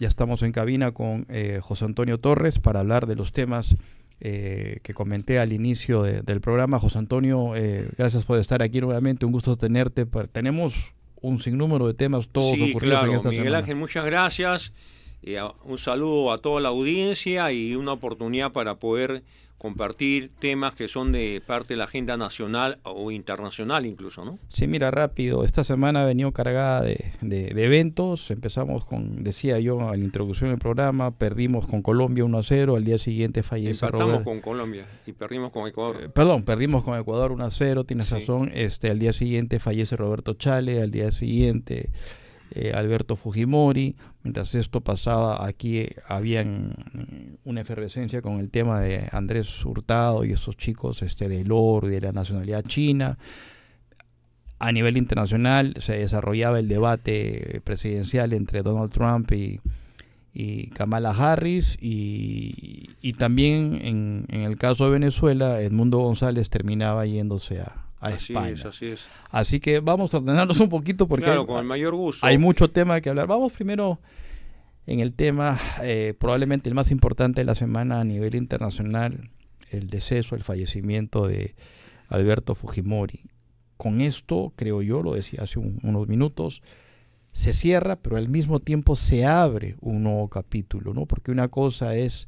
Ya estamos en cabina con eh, José Antonio Torres para hablar de los temas eh, que comenté al inicio del programa. José Antonio, eh, gracias por estar aquí nuevamente, un gusto tenerte. Pues, tenemos un sinnúmero de temas todos sí, en esta Miguel Ángel, muchas gracias. y un saludo a toda la audiencia y una oportunidad para poder compartir temas que son de parte de la agenda nacional o internacional incluso, ¿no? Sí, mira, rápido. Esta semana ha venido cargada de, eventos. Empezamos con, decía yo, a la introducción del programa, perdimos con Colombia 1 a 0, al día siguiente falleció Empatamos con Colombia y perdimos con Ecuador. Eh, perdón, perdimos con Ecuador 1 a 0, tienes razón. Este, al día siguiente fallece Roberto Chale, al día siguiente... Eh, Alberto Fujimori. Mientras esto pasaba, aquí eh, Había eh, una efervescencia con el tema de Andrés Hurtado y esos chicos este, del oro y de la nacionalidad china. A nivel internacional se desarrollaba el debate presidencial entre Donald Trump y, Kamala Harris y, también en, en, el caso de Venezuela Edmundo González terminaba yéndose a, así Es, así es. Así que vamos a ordenarnos un poquito porque hay, el mayor gusto. hay mucho tema que hablar. Vamos primero en el tema eh, probablemente el más importante de la semana a nivel internacional, el deceso, el fallecimiento de Alberto Fujimori. Con esto, creo yo, lo decía hace unos minutos, se cierra, pero al mismo tiempo se abre un nuevo capítulo, ¿no? Porque una cosa es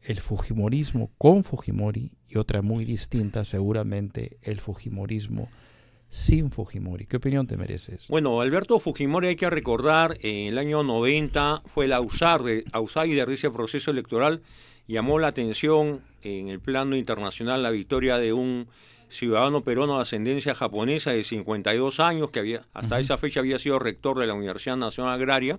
el Fujimorismo con Fujimori y otra muy distinta, seguramente el Fujimorismo sin Fujimori. ¿Qué opinión te mereces? Bueno, Alberto Fujimori, hay que recordar, en eh, el año 90 fue el outsider de ese proceso electoral, llamó la atención en el plano internacional la victoria de un ciudadano peruano de ascendencia japonesa de 52 años, que había, hasta esa fecha había sido rector de la Universidad Nacional Agraria,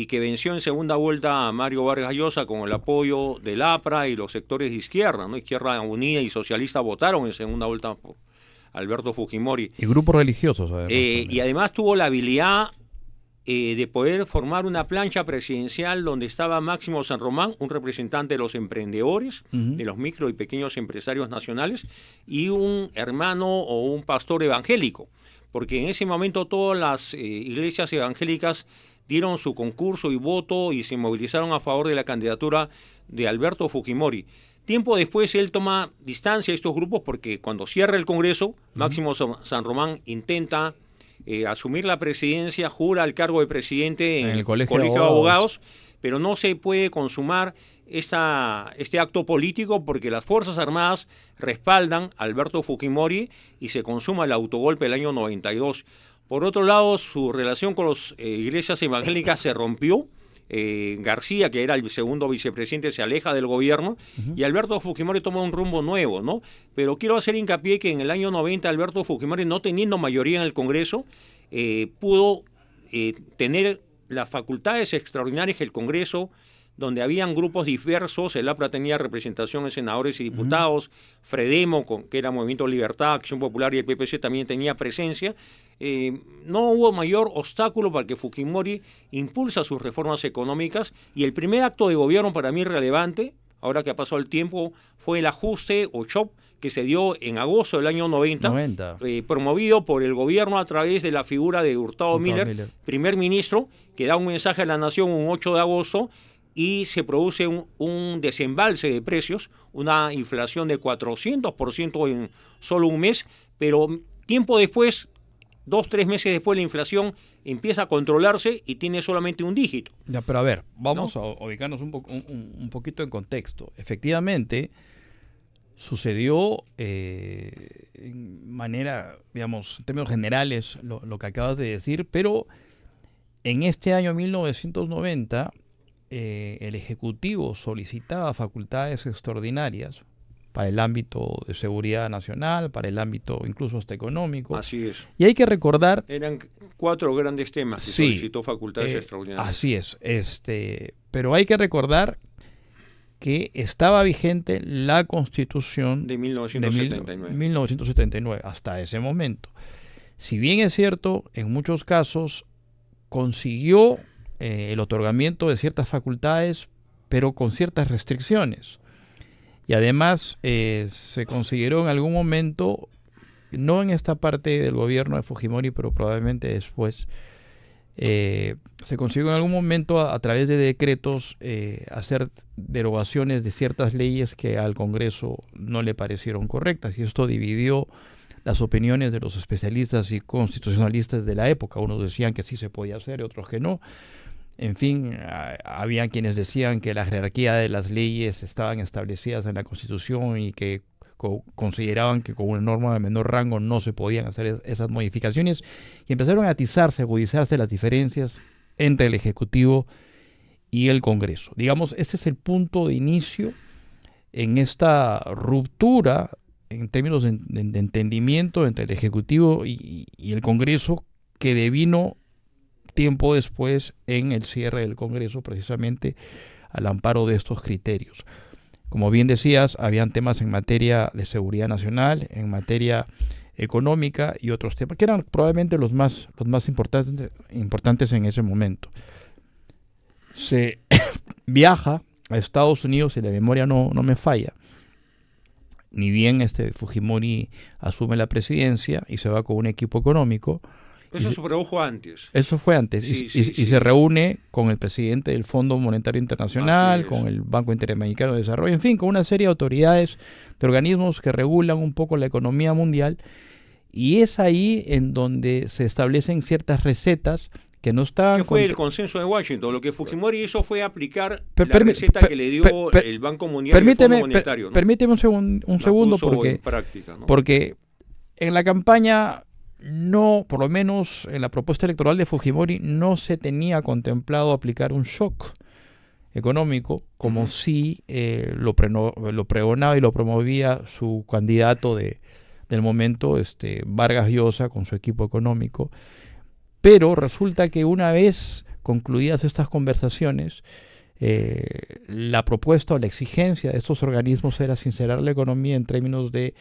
y que venció en segunda vuelta a Mario Vargas Llosa con el apoyo del APRA y los sectores de izquierda, ¿no? Izquierda Unida y Socialista votaron en segunda vuelta por Alberto Fujimori. Y grupos religiosos, además. Eh, y además tuvo la habilidad eh, de poder formar una plancha presidencial donde estaba Máximo San Román, un representante de los emprendedores, de los micro y pequeños empresarios nacionales, y un hermano o un pastor evangélico. Porque en ese momento todas las eh, iglesias evangélicas dieron su concurso y voto y se movilizaron a favor de la candidatura de Alberto Fujimori. Tiempo después él toma distancia de estos grupos porque cuando cierra el Congreso, Máximo San Román intenta eh, asumir la presidencia, jura el cargo de presidente en, el Colegio, de, Abogados. pero no se puede consumar este acto político porque las Fuerzas Armadas respaldan a Alberto Fujimori y se consuma el autogolpe del año 92. Por otro lado, su relación con las eh, iglesias evangélicas se rompió. Eh, García, que era el segundo vicepresidente, se aleja del gobierno y Alberto Fujimori toma un rumbo nuevo, ¿no? Pero quiero hacer hincapié que en el año 90 Alberto Fujimori, no teniendo mayoría en el Congreso, eh, pudo tener las facultades extraordinarias que el Congreso donde habían grupos diversos, el APRA tenía representación en senadores y diputados, Fredemo, que era Movimiento Libertad, Acción Popular y el PPC también tenía presencia, eh, no hubo mayor obstáculo para que Fujimori impulsa sus reformas económicas y el primer acto de gobierno para mí relevante, ahora que ha pasado el tiempo, fue el ajuste o CHOP que se dio en agosto del año 90, eh, promovido por el gobierno a través de la figura de Hurtado, Miller, Miller, primer ministro, que da un mensaje a la nación un 8 de agosto y se produce un, un, desembalse de precios, una inflación de 400% en solo un mes, pero tiempo después, dos, tres meses después, la inflación empieza a controlarse y tiene solamente un dígito. Ya, pero a ver, vamos a ubicarnos un, un, poquito en contexto. Efectivamente, sucedió eh, en manera, digamos, en términos generales, lo, lo que acabas de decir, pero en este año 1990 eh, el Ejecutivo solicitaba facultades extraordinarias para el ámbito de seguridad nacional, para el ámbito incluso hasta económico. Así es. Y hay que recordar... Eran cuatro grandes temas que solicitó facultades eh, extraordinarias. Así es. Este, pero hay que recordar que estaba vigente la constitución de 1979. 1979, hasta ese momento. Si bien es cierto, en muchos casos consiguió eh, el otorgamiento de ciertas facultades, pero con ciertas restricciones. Y además eh, se consideró en algún momento, no en esta parte del gobierno de Fujimori, pero probablemente después, eh, se consiguió en algún momento a, través de decretos hacer derogaciones de ciertas leyes que al Congreso no le parecieron correctas y esto dividió las opiniones de los especialistas y constitucionalistas de la época. Unos decían que sí se podía hacer y otros que no. En fin, había quienes decían que la jerarquía de las leyes estaban establecidas en la Constitución y que consideraban que con una norma de menor rango no se podían hacer esas modificaciones y empezaron a atizarse, a agudizarse las diferencias entre el Ejecutivo y el Congreso. Digamos, este es el punto de inicio en esta ruptura en términos de, entendimiento entre el Ejecutivo y, y el Congreso que devino tiempo después en el cierre del Congreso, precisamente al amparo de estos criterios. Como bien decías, habían temas en materia de seguridad nacional, en materia económica y otros temas, que eran probablemente los más, los más importantes, importantes en ese momento. Se viaja a Estados Unidos, y la memoria no, no me falla, ni bien este Fujimori asume la presidencia y se va con un equipo económico, eso se produjo antes. Eso fue antes. y, se reúne con el presidente del Fondo Monetario Internacional, con el Banco Interamericano de Desarrollo, en fin, con una serie de autoridades, de organismos que regulan un poco la economía mundial. Y es ahí en donde se establecen ciertas recetas que no estaban... ¿Qué fue el consenso de Washington. Lo que Fujimori hizo fue aplicar la receta que le dio el Banco Mundial permíteme, Permíteme un, segundo porque en la campaña no, por lo menos en la propuesta electoral de Fujimori, no se tenía contemplado aplicar un shock económico como si eh, lo, lo, pregonaba y lo promovía su candidato del momento, este, Vargas Llosa, con su equipo económico. Pero resulta que una vez concluidas estas conversaciones, eh, la propuesta o la exigencia de estos organismos era sincerar la economía en términos de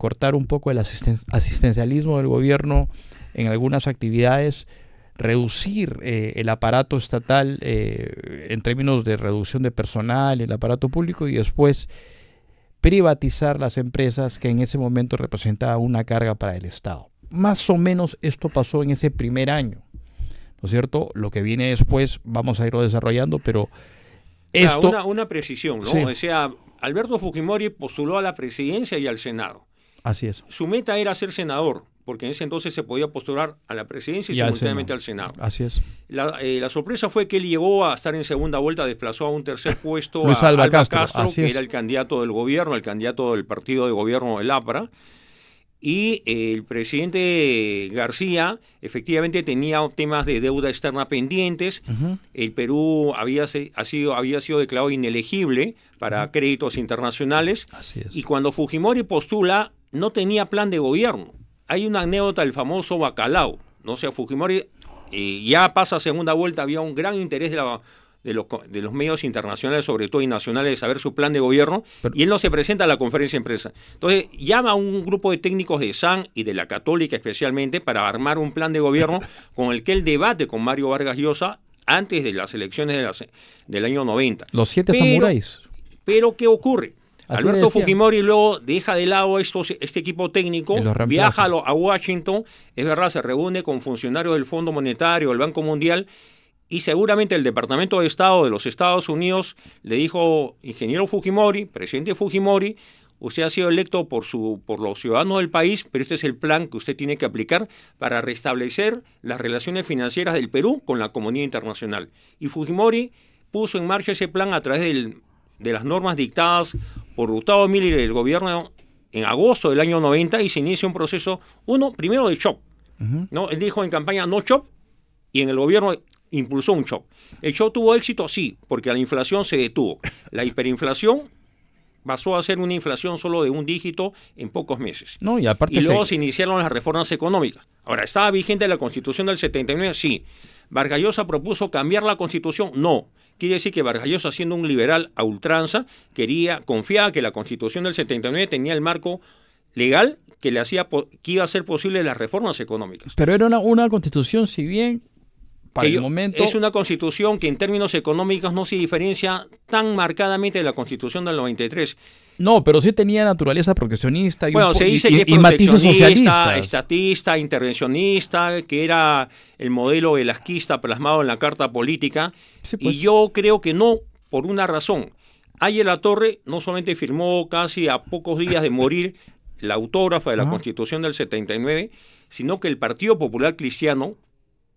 cortar un poco el asistencialismo del gobierno en algunas actividades, reducir eh, el aparato estatal eh, en términos de reducción de personal, el aparato público y después privatizar las empresas que en ese momento representaba una carga para el Estado. Más o menos esto pasó en ese primer año, ¿no es cierto? Lo que viene después vamos a irlo desarrollando, pero ah, esto... una, precisión, ¿no? decía Alberto Fujimori postuló a la presidencia y al Senado. Así es. Su meta era ser senador, porque en ese entonces se podía postular a la presidencia y, simultáneamente al Senado. Así es. Eh, la, sorpresa fue que él llegó a estar en segunda vuelta, desplazó a un tercer puesto a Alba, Castro, que era el candidato del gobierno, el candidato del partido de gobierno del APRA. Y eh, el presidente García efectivamente tenía temas de deuda externa pendientes. El Perú había, ha sido, había sido declarado inelegible para créditos internacionales. Y cuando Fujimori postula no tenía plan de gobierno. Hay una anécdota del famoso bacalao. No o sea, Fujimori ya pasa segunda vuelta, había un gran interés de, los, medios internacionales, sobre todo y nacionales, de saber su plan de gobierno, y él no se presenta a la conferencia de empresa. Entonces, llama a un grupo de técnicos de SAN y de la Católica especialmente para armar un plan de gobierno con el que él debate con Mario Vargas Llosa antes de las elecciones del año 90. Los siete samuráis. Pero, ¿qué ocurre? Alberto Fujimori luego deja de lado este equipo técnico, viaja a Washington, es verdad, se reúne con funcionarios del Fondo Monetario, del Banco Mundial, y seguramente el Departamento de Estado de los Estados Unidos le dijo, ingeniero Fujimori, presidente Fujimori, usted ha sido electo por, su, por los ciudadanos del país, pero este es el plan que usted tiene que aplicar para restablecer las relaciones financieras del Perú con la comunidad internacional. Y Fujimori puso en marcha ese plan a través de las normas dictadas por Gustavo Miller y el gobierno en agosto del año 90 y se inicia un proceso, uno, primero de shock. ¿no? Él dijo en campaña no shock, y en el gobierno impulsó un shock. ¿El shock tuvo éxito? Sí, porque la inflación se detuvo. La hiperinflación pasó a ser una inflación solo de un dígito en pocos meses. No, y, aparte luego se... iniciaron las reformas económicas. Ahora, ¿estaba vigente la constitución del 79? Sí. ¿Vargallosa propuso cambiar la constitución? No. Quiere decir que Vargas siendo un liberal a ultranza, quería, confiaba que la constitución del 79 tenía el marco legal que le hacía que iba a ser posible las reformas económicas. Pero era una constitución, si bien es una constitución que en términos económicos no se diferencia tan marcadamente de la constitución del 93. No, pero sí tenía naturaleza proteccionista y, bueno, se Estatista, intervencionista, que era el modelo velasquista plasmado en la carta política. Y pues. yo creo que no, por una razón. Ayer La Torre no solamente firmó casi a pocos días de morir la autógrafa de la Constitución del 79, sino que el Partido Popular Cristiano,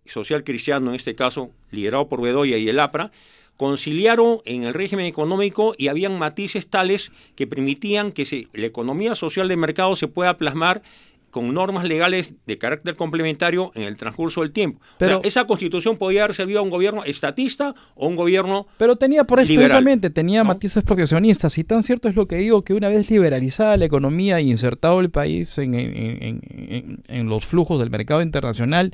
Social Cristiano, en este caso liderado por Bedoya y el APRA, conciliaron en el régimen económico y habían matices tales que permitían que se, la economía social de mercado se pueda plasmar con normas legales de carácter complementario en el transcurso del tiempo. Pero esa constitución podía haber servido a un gobierno estatista o un gobierno. Pero tenía por eso precisamente, tenía matices proteccionistas. Y tan cierto es lo que digo que una vez liberalizada la economía y insertado el país en los flujos del mercado internacional,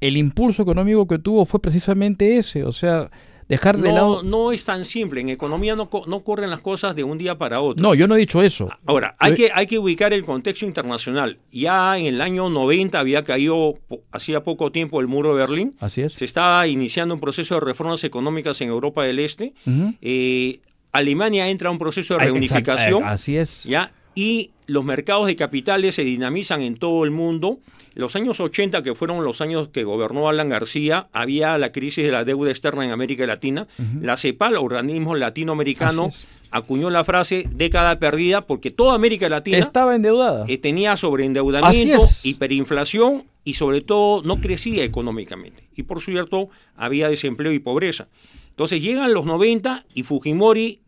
el impulso económico que tuvo fue precisamente ese, o sea, dejar de lado... No es tan simple, en economía no, no corren las cosas de un día para otro. No, yo no he dicho eso. Ahora, hay, que, hay que ubicar el contexto internacional. Ya en el año 90 había caído, hacía poco tiempo, el muro de Berlín. Así es. Se estaba iniciando un proceso de reformas económicas en Europa del Este. Eh, Alemania entra a un proceso de reunificación. Eh, así es. ¿ya? Y los mercados de capitales se dinamizan en todo el mundo. Los años 80, que fueron los años que gobernó Alan García, había la crisis de la deuda externa en América Latina. La CEPAL, organismo latinoamericano, acuñó la frase década perdida porque toda América Latina estaba endeudada. Eh, tenía sobreendeudamiento, hiperinflación y sobre todo no crecía económicamente. Y por cierto, había desempleo y pobreza. Entonces llegan los 90 y Fujimori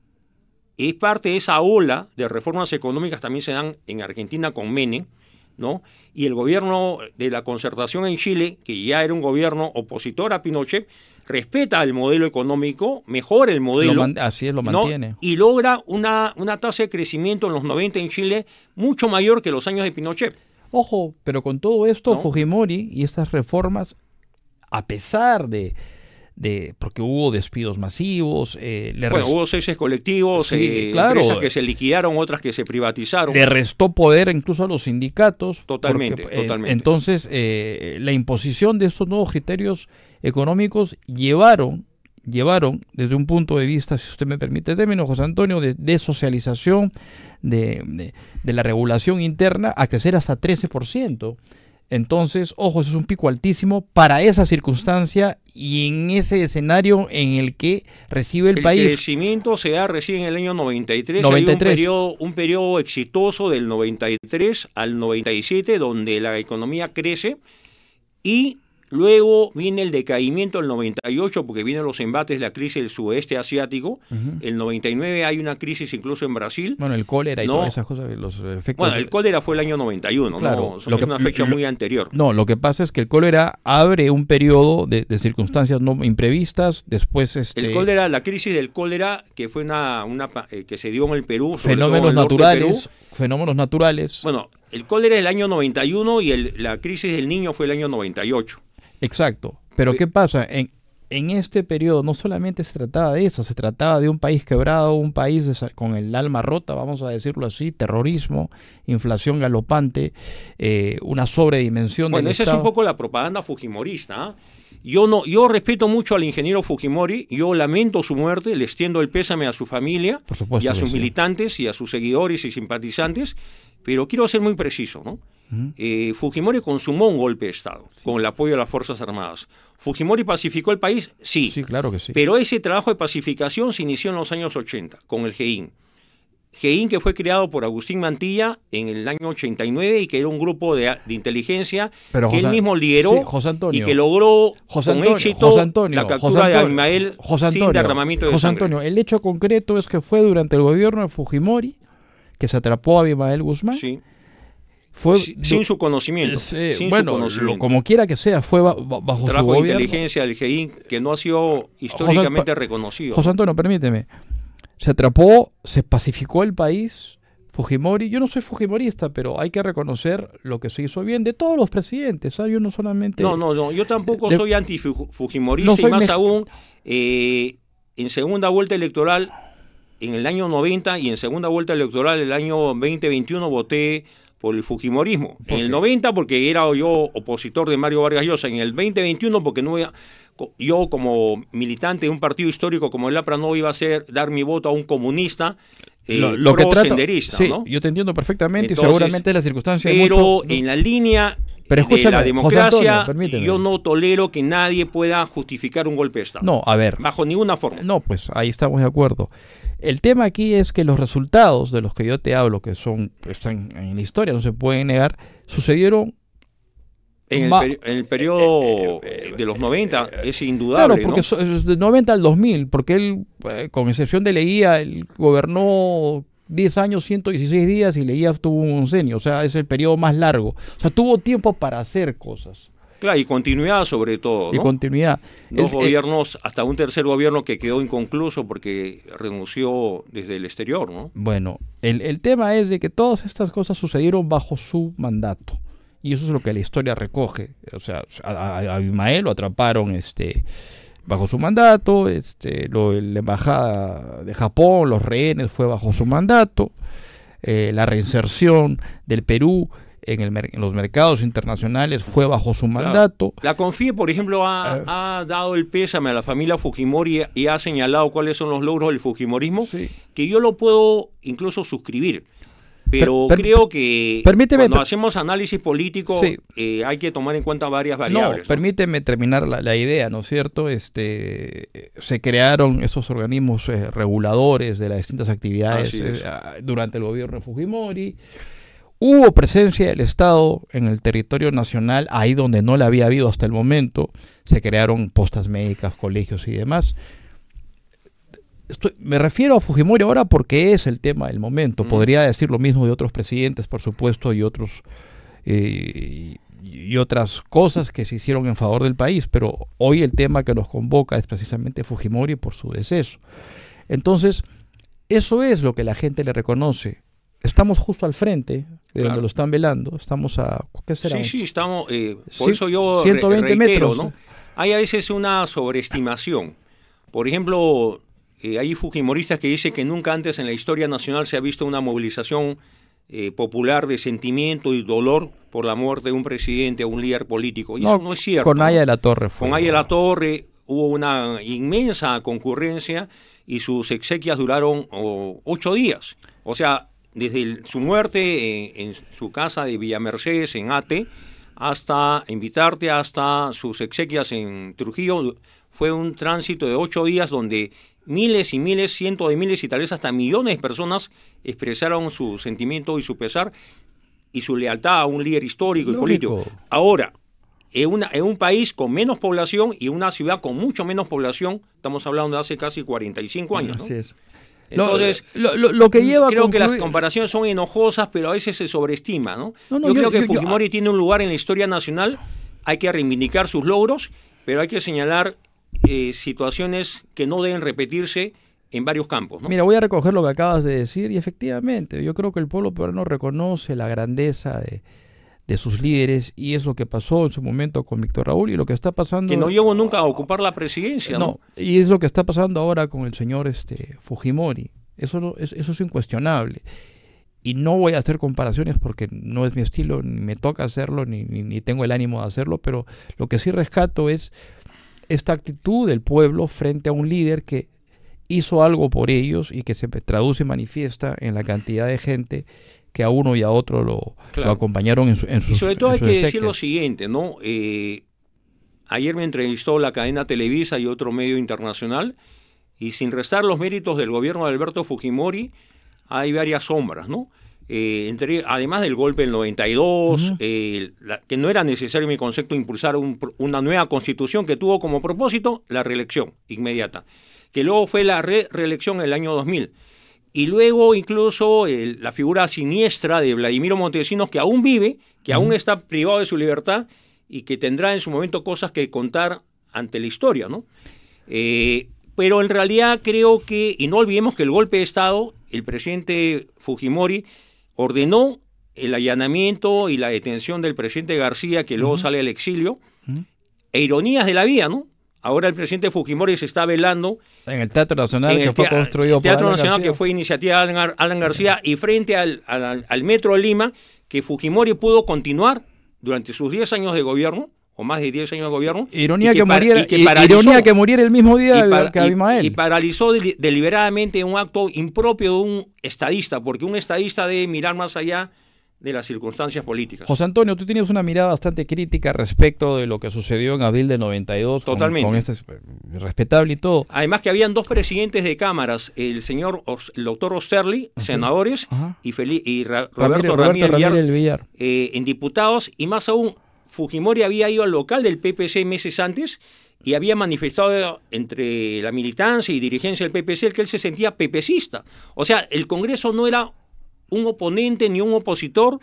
es parte de esa ola de reformas económicas también se dan en Argentina con Menem, ¿no? Y el gobierno de la concertación en Chile, que ya era un gobierno opositor a Pinochet, respeta el modelo económico, mejora el modelo. así es, lo mantiene. Y logra una, una tasa de crecimiento en los 90 en Chile mucho mayor que los años de Pinochet. Ojo, pero con todo esto, Fujimori y estas reformas, a pesar de, de porque hubo despidos masivos. Eh, le hubo colectivos, eh, empresas que se liquidaron, otras que se privatizaron. Le restó poder incluso a los sindicatos. Eh, totalmente, Entonces, eh, la imposición de estos nuevos criterios económicos llevaron, llevaron desde un punto de vista, si usted me permite término, José Antonio, de, de de, de la regulación interna, a crecer hasta 13%. Entonces, ojo, es un pico altísimo para esa circunstancia y en ese escenario en el que recibe el, país. El crecimiento se da recién en el año 93. 93. Hay un periodo, un periodo exitoso del 93 al 97 donde la economía crece y Luego viene el decaimiento del 98 porque vienen los embates, la crisis del sudeste asiático. El 99 hay una crisis incluso en Brasil. Bueno, el cólera y todas esas cosas, los efectos. Bueno, el cólera fue el año 91, claro, ¿no? Lo es una fecha muy anterior. No, lo que pasa es que el cólera abre un periodo de, circunstancias no imprevistas, después este... El cólera, la crisis del cólera que fue una, eh, que se dio en el Perú. Sobre fenómenos naturales, fenómenos naturales. Bueno, el cólera es el año 91 y la crisis del niño fue el año 98. Exacto. Pero ¿qué pasa? En, este periodo no solamente se trataba de eso, se trataba de un país quebrado, un país con el alma rota, vamos a decirlo así, terrorismo, inflación galopante, eh, una sobredimensión. Bueno, esa es un poco la propaganda fujimorista. ¿ah? Yo no, yo respeto mucho al ingeniero Fujimori, yo lamento su muerte, le extiendo el pésame a su familia y a sus militantes y a sus seguidores y simpatizantes, pero quiero ser muy preciso, ¿no? Eh, Fujimori consumó un golpe de Estado con el apoyo de las Fuerzas Armadas. ¿Fujimori pacificó el país? Sí. claro que sí. Pero ese trabajo de pacificación se inició en los años 80 con el GEIN. GEIN que fue creado por Agustín Mantilla en el año 89 y que era un grupo de, inteligencia que él mismo lideró y que logró con éxito la captura de Abimael sin derramamiento de José Antonio, el hecho concreto es que fue durante el gobierno de Fujimori que se atrapó a Abimael Guzmán. Sí sin su conocimiento. bueno, como quiera que sea, fue bajo su inteligencia del que no ha sido históricamente reconocido. José Antonio, permíteme. Se atrapó, se pacificó el país. Fujimori, yo no soy fujimorista, pero hay que reconocer lo que se hizo bien de todos los presidentes, Yo no solamente... No, no, yo tampoco soy anti-fujimorista y más aún, eh, en segunda vuelta electoral, en el año 90 y en segunda vuelta electoral el año 2021 voté por el Fujimorismo. en el 90 porque era yo opositor de Mario Vargas Llosa, en el 2021 porque no había yo como militante de un partido histórico como el APRA no iba a ser dar mi voto a un comunista eh, lo, que sí, yo te entiendo perfectamente y seguramente las circunstancias pero en la línea de la democracia yo no tolero que nadie pueda justificar un golpe de estado no a ver bajo ninguna forma no pues ahí estamos de acuerdo el tema aquí es que los resultados de los que yo te hablo que son están en la historia no se pueden negar sucedieron en el, eh, eh, periodo eh, de los 90 es indudable. Claro, porque de 90 al 2000, porque él, con excepción de Leía, él gobernó 10 años, 116 días y Leía tuvo un senio o sea, es el periodo más largo. O sea, tuvo tiempo para hacer cosas. Claro, y continuidad sobre todo. ¿no? Y continuidad. Dos gobiernos, hasta un tercer gobierno que quedó inconcluso porque renunció desde el exterior, ¿no? Bueno, el, el tema es de que todas estas cosas sucedieron bajo su mandato y eso es lo que la historia recoge. O sea, a, lo atraparon este, bajo su mandato, este, la embajada de Japón, los rehenes fue bajo su mandato, eh, la reinserción del Perú en, los mercados internacionales fue bajo su mandato. La CONFIE, por ejemplo, eh. ha, dado el pésame a la familia Fujimori y ha señalado cuáles son los logros del Fujimorismo, que yo lo puedo incluso suscribir. Pero creo que permíteme, cuando hacemos análisis político eh, hay que tomar en cuenta varias variables. No, Permíteme terminar la, idea, ¿no es cierto? Este, se crearon esos organismos eh, reguladores de las distintas actividades eh, ah, durante el gobierno de Fujimori. Hubo presencia del Estado en el territorio nacional, ahí donde no la había habido hasta el momento. Se crearon postas médicas, colegios y demás me refiero a Fujimori ahora porque es el tema del momento. Podría decir lo mismo de otros presidentes, por supuesto, y otros eh, y otras cosas que se hicieron en favor del país, pero hoy el tema que nos convoca es precisamente Fujimori por su deceso. Entonces, eso es lo que la gente le reconoce. Estamos justo al frente de donde lo están velando. Estamos a. ¿Qué será? Sí, sí, estamos. Eh, por eso yo. 120 metros. ¿no? Hay a veces una sobreestimación. Por ejemplo, eh, hay fujimoristas que dicen que nunca antes en la historia nacional se ha visto una movilización eh, popular de sentimiento y dolor por la muerte de un presidente o un líder político. Y eso no es cierto. Con Aya de la Torre fue. Con Aya de la Torre hubo una inmensa concurrencia y sus exequias duraron ocho días. O sea, desde su muerte eh, en, su casa de Villa Mercedes en Ate, hasta invitarte hasta sus exequias en Trujillo, fue un tránsito de ocho días donde miles y miles, cientos de miles y tal vez hasta millones de personas expresaron su sentimiento y su pesar y su lealtad a un líder histórico y político. Ahora, en, una, en, un país con menos población y una ciudad con mucho menos población, estamos hablando de hace casi 45 años. Así es. Entonces, eh, lo, que lleva creo que las comparaciones son enojosas, pero a veces se sobreestima. ¿no? yo, creo que Fujimori tiene un lugar en la historia nacional, hay que reivindicar sus logros, pero hay que señalar eh, situaciones que no deben repetirse en varios campos. Mira, voy a recoger lo que acabas de decir y efectivamente, yo creo que el pueblo peruano reconoce la grandeza de, sus líderes y es lo que pasó en su momento con Víctor Raúl y lo que está pasando... Que no llegó nunca a ocupar la presidencia. No, y es lo que está pasando ahora con el señor este, Fujimori. Eso, eso, es incuestionable. Y no voy a hacer comparaciones porque no es mi estilo, ni me toca hacerlo, ni tengo el ánimo de hacerlo, pero lo que sí rescato es esta actitud del pueblo frente a un líder que hizo algo por ellos y que se traduce y manifiesta en la cantidad de gente que a uno y a otro lo, acompañaron en, su, Y sobre todo hay que decir lo siguiente, ¿no? Eh, ayer me entrevistó la cadena Televisa y otro medio internacional y sin restar los méritos del gobierno de Alberto Fujimori, hay varias sombras, ¿no? Eh, además del golpe del 92, eh, que no era necesario en mi concepto impulsar una nueva constitución que tuvo como propósito la reelección inmediata, que luego fue la reelección en el año 2000. Y luego incluso la figura siniestra de Vladimiro Montesinos, que aún vive, que aún está privado de su libertad y que tendrá en su momento cosas que contar ante la historia, ¿no? Eh, pero en realidad creo que, y no olvidemos que el golpe de Estado, el presidente Fujimori ordenó el allanamiento y la detención del presidente García, que luego sale al exilio, e ironías de la vida, ¿no? Ahora el presidente Fujimori se está velando. En el Teatro Nacional que fue construido el Teatro Nacional que fue iniciativa de Alan, García y frente al, al, Metro de Lima que Fujimori pudo continuar durante sus 10 años de gobierno o más de 10 años de gobierno. Ironía, que, muriera, ironía que muriera el mismo día que Abimael. Y, paralizó deliberadamente un acto impropio de un estadista, porque un estadista debe mirar más allá de las circunstancias políticas. José Antonio, tú tienes una mirada bastante crítica respecto de lo que sucedió en abril de 92. Totalmente. Con, con este, respetable y todo. Además que habían dos presidentes de cámaras, el señor doctor Osterli, ¿Ah, senadores, y, y Roberto Ramírez, Villar, eh, en diputados, y más aún Fujimori había ido al local del PPC meses antes y había manifestado entre la militancia y dirigencia del PPC que él se sentía pepecista. O sea, el Congreso no era un oponente ni un opositor,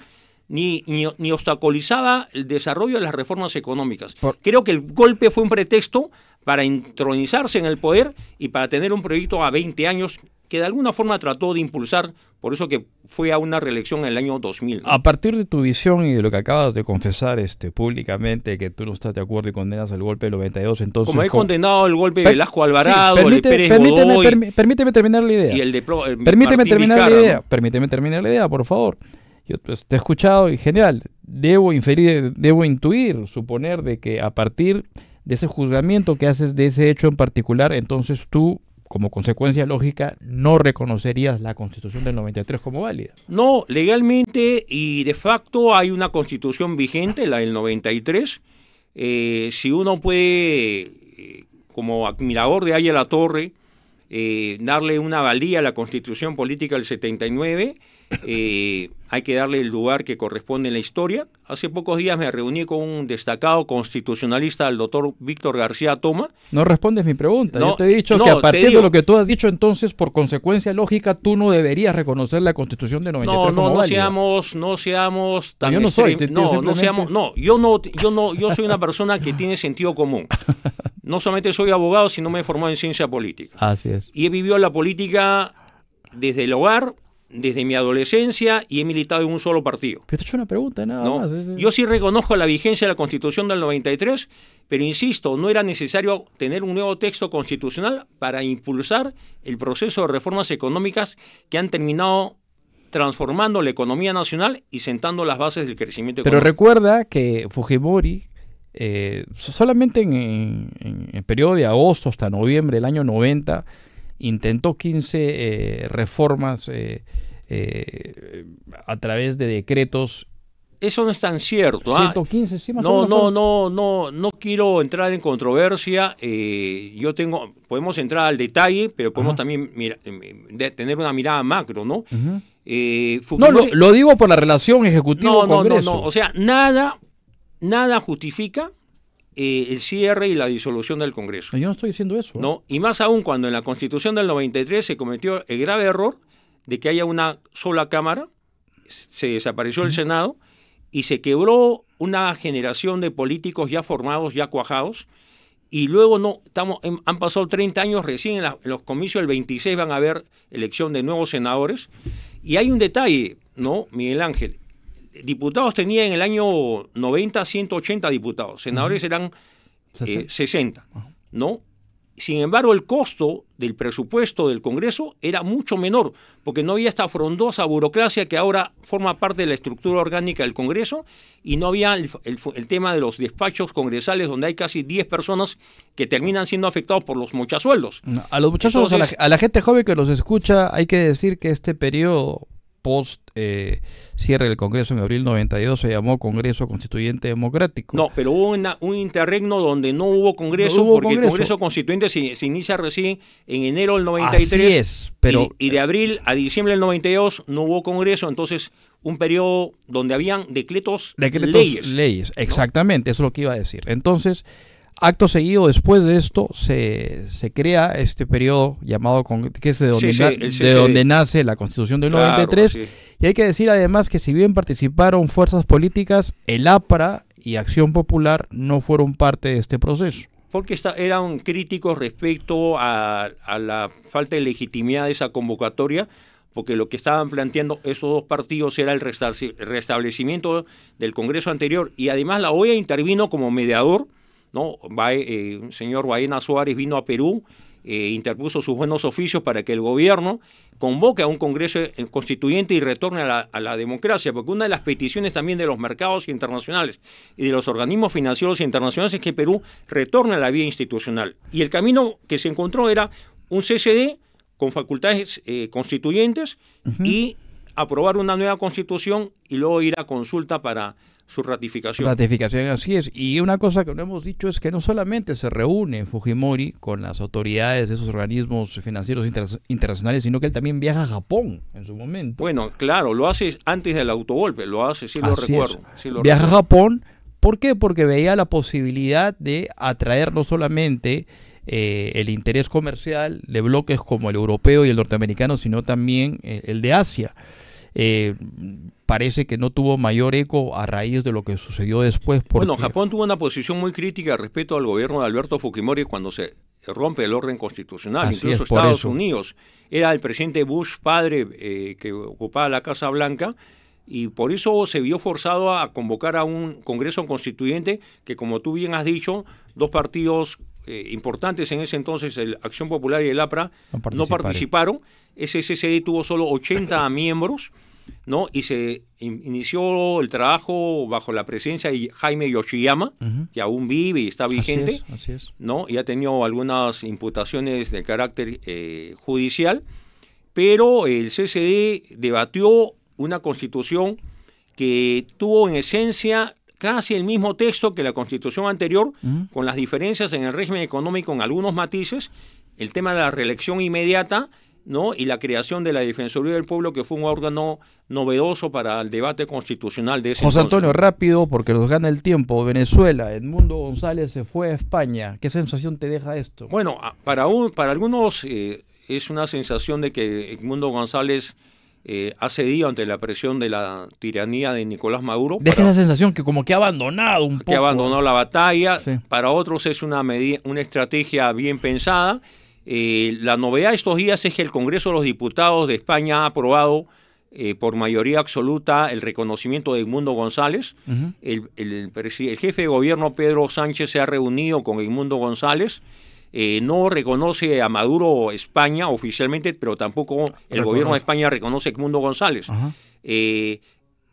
ni, ni, ni obstaculizaba el desarrollo de las reformas económicas. Creo que el golpe fue un pretexto para entronizarse en el poder y para tener un proyecto a 20 años que de alguna forma trató de impulsar, por eso que fue a una reelección en el año 2000. A partir de tu visión y de lo que acabas de confesar este, públicamente, que tú no estás de acuerdo y condenas el golpe del 92, entonces... Como he condenado el golpe de Velasco Alvarado, el permíteme, terminar la idea. Eh, permíteme terminar la idea, permíteme terminar la idea, por favor. Yo te he escuchado y general, debo inferir, debo intuir, suponer de que a partir de ese juzgamiento que haces de ese hecho en particular, entonces tú, como consecuencia lógica, no reconocerías la constitución del 93 como válida. No, legalmente y de facto hay una constitución vigente, la del 93. Eh, si uno puede, eh, como admirador de Aya La Torre, eh, darle una valía a la constitución política del 79, eh, hay que darle el lugar que corresponde en la historia. Hace pocos días me reuní con un destacado constitucionalista, el doctor Víctor García Toma. No respondes mi pregunta. No, Yo te he dicho que a partir de lo que tú has dicho, entonces, por consecuencia lógica, tú no deberías reconocer la constitución de 93 no, no, no seamos, no seamos yo no soy, no, seamos, no, yo no, yo no, yo soy una persona que tiene sentido común. No solamente soy abogado, sino me he formado en ciencia política. Así es. Y he vivido la política desde el hogar desde mi adolescencia y he militado en un solo partido. Pero una pregunta, nada más. Yo sí reconozco la vigencia de la Constitución del 93, pero insisto, no era necesario tener un nuevo texto constitucional para impulsar el proceso de reformas económicas que han terminado transformando la economía nacional y sentando las bases del crecimiento económico. Pero recuerda que Fujimori, eh, solamente en, en el periodo de agosto hasta noviembre del año 90, intentó 15 eh, reformas eh, eh, a través de decretos. Eso no es tan cierto. 115, ¿ah? sí, más no, o menos no, no, no, no quiero entrar en controversia. yo tengo, podemos entrar al detalle, pero podemos también em, em, tener una mirada macro, ¿no? No, lo, digo por la relación ejecutiva congreso No, no, no, o sea, nada, nada justifica eh, el cierre y la disolución del Congreso. Yo no estoy diciendo eso. ¿eh? No, y más aún cuando en la Constitución del 93 se cometió el grave error de que haya una sola Cámara, se desapareció el Senado y se quebró una generación de políticos ya formados, ya cuajados, y luego no estamos em, han pasado 30 años recién en, en, los comicios el 26 van a haber elección de nuevos senadores y hay un detalle, ¿no? Miguel Ángel, diputados tenía en el año 90 180 diputados, senadores eran 60, eh, ¿no? Sin embargo, el costo del presupuesto del Congreso era mucho menor, porque no había esta frondosa burocracia que ahora forma parte de la estructura orgánica del Congreso y no había el, tema de los despachos congresales donde hay casi 10 personas que terminan siendo afectados por los muchachuelos. a los muchachos, a, la, a la gente joven que los escucha, hay que decir que este periodo post eh, cierre del Congreso en abril 92 se llamó Congreso Constituyente Democrático. No, pero hubo un interregno donde no hubo Congreso porque el Congreso Constituyente se, inicia recién en enero del 93. Así es, pero... Y, de abril a diciembre del 92 no hubo Congreso, entonces un periodo donde habían decretos, leyes. Leyes, exactamente, eso es lo que iba a decir. Entonces... Acto seguido, después de esto, se, crea este periodo llamado, con, que es de donde, nace la Constitución del 93. Y hay que decir además que si bien participaron fuerzas políticas, el APRA y Acción Popular no fueron parte de este proceso porque está, eran críticos respecto a, a, la falta de legitimidad de esa convocatoria, porque lo que estaban planteando esos dos partidos era el restablecimiento del Congreso anterior y además la OEA intervino como mediador ¿no? el eh, señor Baena Suárez vino a Perú, eh, interpuso sus buenos oficios para que el gobierno convoque a un Congreso eh, constituyente y retorne a la, democracia, porque una de las peticiones también de los mercados internacionales y de los organismos financieros internacionales es que Perú retorne a la vía institucional. Y el camino que se encontró era un CCD con facultades constituyentes y aprobar una nueva constitución y luego ir a consulta para su ratificación. Ratificación, así es. Y una cosa que no hemos dicho es que no solamente se reúne Fujimori con las autoridades de esos organismos financieros internacionales, sino que él también viaja a Japón en su momento. Bueno, claro, lo hace antes del autogolpe, lo hace, sí lo recuerdo. lo viaja a Japón, ¿por qué? Porque veía la posibilidad de atraer no solamente... Eh, el interés comercial de bloques como el europeo y el norteamericano, sino también eh, el de Asia. Eh, parece que no tuvo mayor eco a raíz de lo que sucedió después. Bueno, Japón tuvo una posición muy crítica respecto al gobierno de Alberto Fujimori cuando se rompe el orden constitucional. Incluso Estados Unidos era el presidente Bush padre eh, que ocupaba la Casa Blanca y por eso se vio forzado a convocar a un Congreso Constituyente que, como tú bien has dicho, dos partidos eh, importantes en ese entonces, el Acción Popular y el APRA, no, participaron. Ese CCD tuvo solo 80 miembros, ¿no? Y se inició el trabajo bajo la presencia de Jaime Yoshiyama, que aún vive y está vigente, ¿no? Y ha tenido algunas imputaciones de carácter eh, judicial, pero el CCD debatió una constitución que tuvo en esencia casi el mismo texto que la constitución anterior, mm. con las diferencias en el régimen económico en algunos matices, el tema de la reelección inmediata ¿no? y la creación de la Defensoría del Pueblo, que fue un órgano novedoso para el debate constitucional de ese José Antonio, rápido, porque nos gana el tiempo. Venezuela, Edmundo González se fue a España. ¿Qué sensación te deja esto? Bueno, para, un, para algunos eh, es una sensación de que Edmundo González eh, ha cedido ante la presión de la tiranía de Nicolás Maduro. Deja esa sensación que como que ha abandonado un poco. Que abandonó la batalla. Para otros es una, medida, una estrategia bien pensada. Eh, la novedad de estos días es que el Congreso de los Diputados de España ha aprobado eh, por mayoría absoluta el reconocimiento de Edmundo González. el, jefe de gobierno Pedro Sánchez se ha reunido con Edmundo González eh, no reconoce a Maduro España oficialmente, pero tampoco el gobierno de España reconoce a Edmundo González. Eh,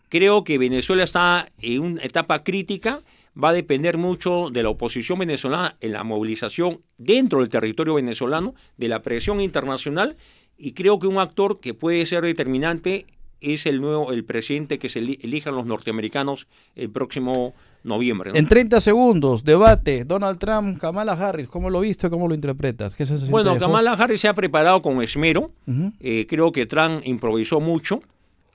creo que Venezuela está en una etapa crítica va a depender mucho de la oposición venezolana en la movilización dentro del territorio venezolano, de la presión internacional, y creo que un actor que puede ser determinante es el nuevo, el presidente que se elijan los norteamericanos el próximo noviembre. En 30 segundos, debate, Donald Trump, Kamala Harris, ¿cómo lo viste, cómo lo interpretas? bueno, Kamala Harris se ha preparado con esmero, eh, creo que Trump improvisó mucho,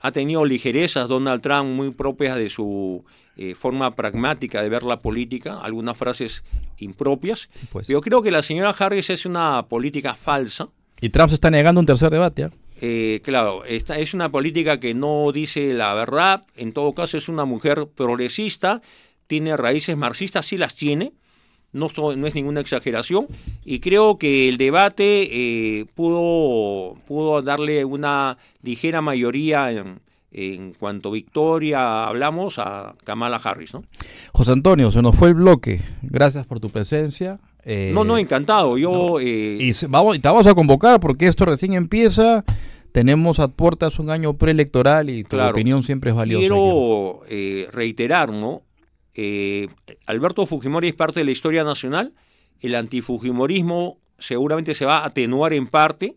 ha tenido ligerezas Donald Trump muy propias de su eh, forma pragmática de ver la política, algunas frases impropias, yo pues. creo que la señora Harris es una política falsa. Y Trump se está negando un tercer debate. ¿ah? Eh, claro, esta es una política que no dice la verdad, en todo caso es una mujer progresista tiene raíces marxistas, sí las tiene, no, no es ninguna exageración, y creo que el debate eh, pudo, pudo darle una ligera mayoría en, en cuanto victoria hablamos a Kamala Harris. ¿no? José Antonio, se nos fue el bloque, gracias por tu presencia. Eh, no, no, encantado. Yo, eh, y vamos, te vamos a convocar porque esto recién empieza tenemos a puertas un año preelectoral y tu opinión siempre es valiosa. Quiero reiterar, ¿no? eh, Alberto Fujimori es parte de la historia nacional, el antifujimorismo seguramente se va a atenuar en parte.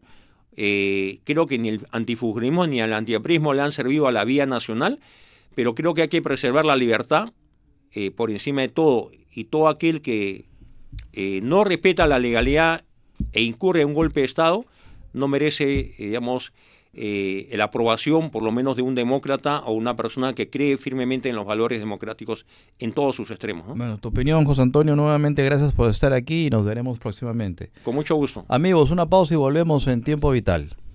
Eh, creo que ni el antifujimorismo ni el antiaprismo le han servido a la vía nacional, pero creo que hay que preservar la libertad eh, por encima de todo y todo aquel que eh, no respeta la legalidad e incurre en un golpe de Estado no merece, digamos, eh, la aprobación, por lo menos, de un demócrata o una persona que cree firmemente en los valores democráticos en todos sus extremos. Bueno, tu opinión, José Antonio, nuevamente gracias por estar aquí y nos veremos próximamente. Con mucho gusto. Amigos, una pausa y volvemos en tiempo vital.